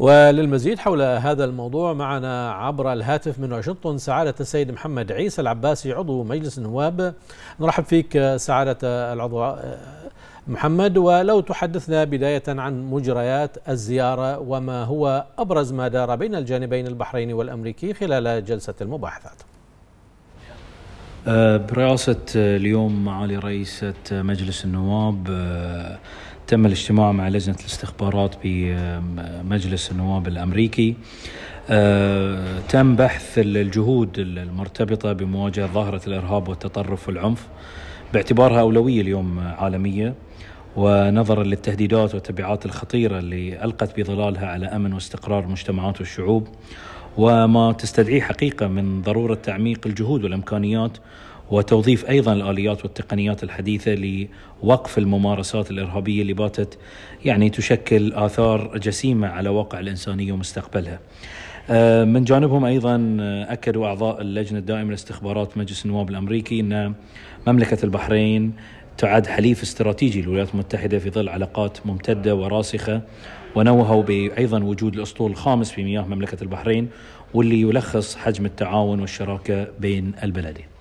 وللمزيد حول هذا الموضوع معنا عبر الهاتف من واشنطن سعادة السيد محمد عيسى العباسي عضو مجلس النواب نرحب فيك سعادة العضو محمد ولو تحدثنا بداية عن مجريات الزيارة وما هو أبرز ما دار بين الجانبين البحريني والأمريكي خلال جلسة المباحثات آه، برئاسة اليوم معالي رئيسة مجلس النواب آه، تم الاجتماع مع لجنة الاستخبارات بمجلس آه، النواب الأمريكي آه، تم بحث الجهود المرتبطة بمواجهة ظاهرة الإرهاب والتطرف والعنف باعتبارها أولوية اليوم عالمية ونظرا للتهديدات والتبعات الخطيرة اللي ألقت بظلالها على أمن واستقرار المجتمعات والشعوب وما تستدعيه حقيقة من ضرورة تعميق الجهود والإمكانيات وتوظيف ايضا الاليات والتقنيات الحديثه لوقف الممارسات الارهابيه اللي باتت يعني تشكل اثار جسيمه على واقع الانسانيه ومستقبلها. آه، من جانبهم ايضا اكدوا اعضاء اللجنه الدائمه لاستخبارات مجلس النواب الامريكي ان مملكه البحرين تعد حليف استراتيجي للولايات المتحده في ظل علاقات ممتده وراسخه ونوهوا بايضا وجود الاسطول الخامس في مياه مملكه البحرين واللي يلخص حجم التعاون والشراكه بين البلدين.